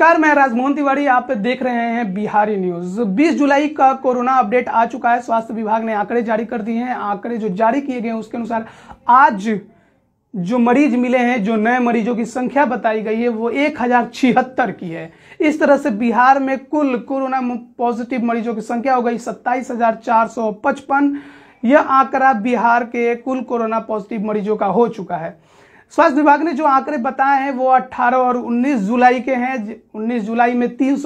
नमस्कार मैं राजमोहन तिवारी आप देख रहे हैं बिहारी न्यूज 20 जुलाई का कोरोना अपडेट आ चुका है स्वास्थ्य विभाग ने आंकड़े जारी कर दिए हैं आंकड़े जो जारी किए गए हैं उसके अनुसार आज जो मरीज मिले हैं जो नए मरीजों की संख्या बताई गई है वो एक हजार छिहत्तर की है इस तरह से बिहार में कुल कोरोना पॉजिटिव मरीजों की संख्या हो गई सत्ताईस हजार चार सौ पचपन यह आंकड़ा बिहार के कुल कोरोना पॉजिटिव मरीजों का हो चुका है स्वास्थ्य विभाग ने जो आंकड़े बताए हैं वो 18 और 19 जुलाई के हैं 19 जुलाई में तीन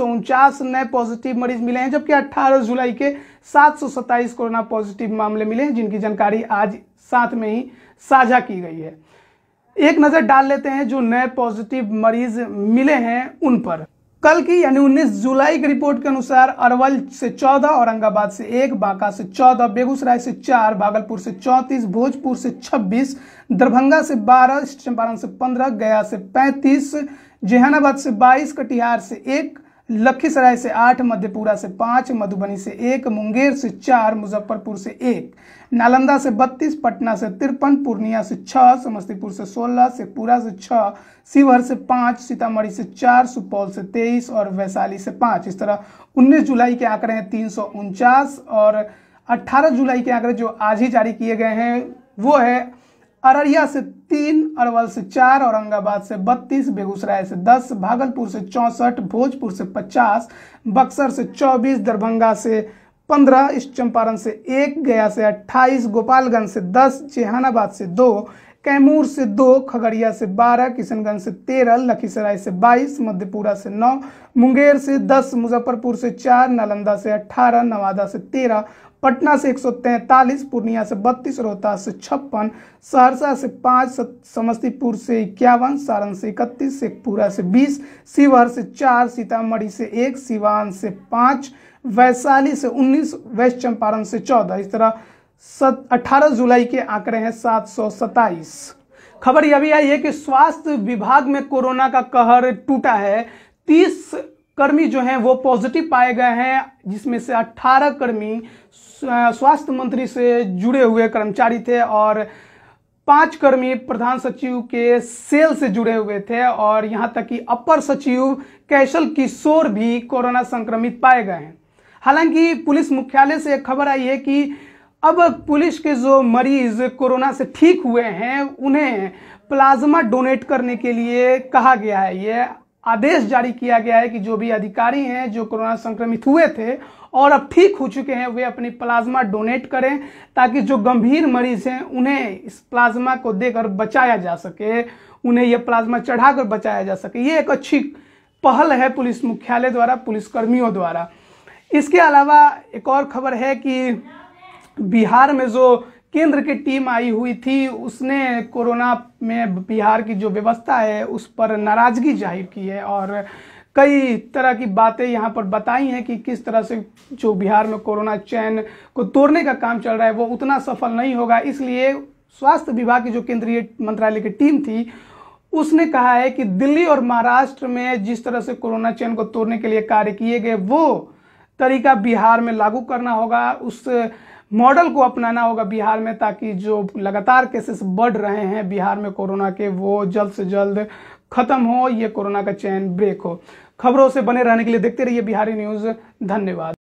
नए पॉजिटिव मरीज मिले हैं जबकि 18 जुलाई के सात कोरोना पॉजिटिव मामले मिले हैं जिनकी जानकारी आज साथ में ही साझा की गई है एक नज़र डाल लेते हैं जो नए पॉजिटिव मरीज मिले हैं उन पर कल की यानी 19 जुलाई की रिपोर्ट के अनुसार अरवल से 14, औरंगाबाद से एक बांका से 14, बेगूसराय से चार भागलपुर से 34, भोजपुर से 26, दरभंगा से 12, चंपारण से 15, गया से 35, जहानाबाद से 22, कटिहार से एक लखीसराय से आठ मधेपुरा से पाँच मधुबनी से एक मुंगेर से चार मुजफ्फरपुर से एक नालंदा से बत्तीस पटना से तिरपन पूर्णिया से छः समस्तीपुर से सोलह शेखपुरा से छः शिवहर से पाँच सीतामढ़ी से चार सुपौल से तेईस और वैशाली से पाँच इस तरह उन्नीस जुलाई के आंकड़े हैं तीन और अट्ठारह जुलाई के आंकड़े जो आज ही जारी किए गए हैं वो है अररिया से तीन अरवल से चार औरंगाबाद से बत्तीस बेगूसराय से दस भागलपुर से चौंसठ भोजपुर से पचास बक्सर से चौबीस दरभंगा से पंद्रह ईस्ट चंपारण से एक गया से अट्ठाईस गोपालगंज से दस जेहानाबाद से दो कैमूर से दो खगड़िया से बारह किशनगंज से तेरह लखीसराय से बाईस मध्यपुरा से नौ मुंगेर से दस मुजफ्फरपुर से चार नालंदा से अट्ठारह नवादा से तेरह पटना से एक पूर्णिया से बत्तीस रोहतास से छप्पन सहरसा से पाँच समस्तीपुर से इक्यावन सारण से इकतीस शेखपुरा से बीस शिवहर से चार सीतामढ़ी से एक सिवान से पाँच वैशाली से उन्नीस वेस्ट चंपारण से चौदह इस तरह सत अठारह जुलाई के आंकड़े हैं सात सौ सताइस खबर यह भी आई है कि स्वास्थ्य विभाग में कोरोना का कहर टूटा है तीस कर्मी जो हैं वो पॉजिटिव पाए गए हैं जिसमें से 18 कर्मी स्वास्थ्य मंत्री से जुड़े हुए कर्मचारी थे और पांच कर्मी प्रधान सचिव के सेल से जुड़े हुए थे और यहां तक कि अपर सचिव कैशल किशोर भी कोरोना संक्रमित पाए गए हैं हालांकि पुलिस मुख्यालय से एक खबर आई है कि अब पुलिस के जो मरीज कोरोना से ठीक हुए हैं उन्हें प्लाज्मा डोनेट करने के लिए कहा गया है ये आदेश जारी किया गया है कि जो भी अधिकारी हैं जो कोरोना संक्रमित हुए थे और अब ठीक हो चुके हैं वे अपनी प्लाज्मा डोनेट करें ताकि जो गंभीर मरीज हैं उन्हें इस प्लाज्मा को देकर बचाया जा सके उन्हें यह प्लाज्मा चढ़ाकर बचाया जा सके ये एक अच्छी पहल है पुलिस मुख्यालय द्वारा पुलिसकर्मियों द्वारा इसके अलावा एक और खबर है कि बिहार में जो केंद्र की टीम आई हुई थी उसने कोरोना में बिहार की जो व्यवस्था है उस पर नाराज़गी जाहिर की है और कई तरह की बातें यहाँ पर बताई हैं कि किस तरह से जो बिहार में कोरोना चैन को तोड़ने का काम चल रहा है वो उतना सफल नहीं होगा इसलिए स्वास्थ्य विभाग की जो केंद्रीय मंत्रालय की टीम थी उसने कहा है कि दिल्ली और महाराष्ट्र में जिस तरह से कोरोना चैन को तोड़ने के लिए कार्य किए गए वो तरीका बिहार में लागू करना होगा उस मॉडल को अपनाना होगा बिहार में ताकि जो लगातार केसेस बढ़ रहे हैं बिहार में कोरोना के वो जल्द से जल्द खत्म हो ये कोरोना का चैन ब्रेक हो खबरों से बने रहने के लिए देखते रहिए बिहारी न्यूज़ धन्यवाद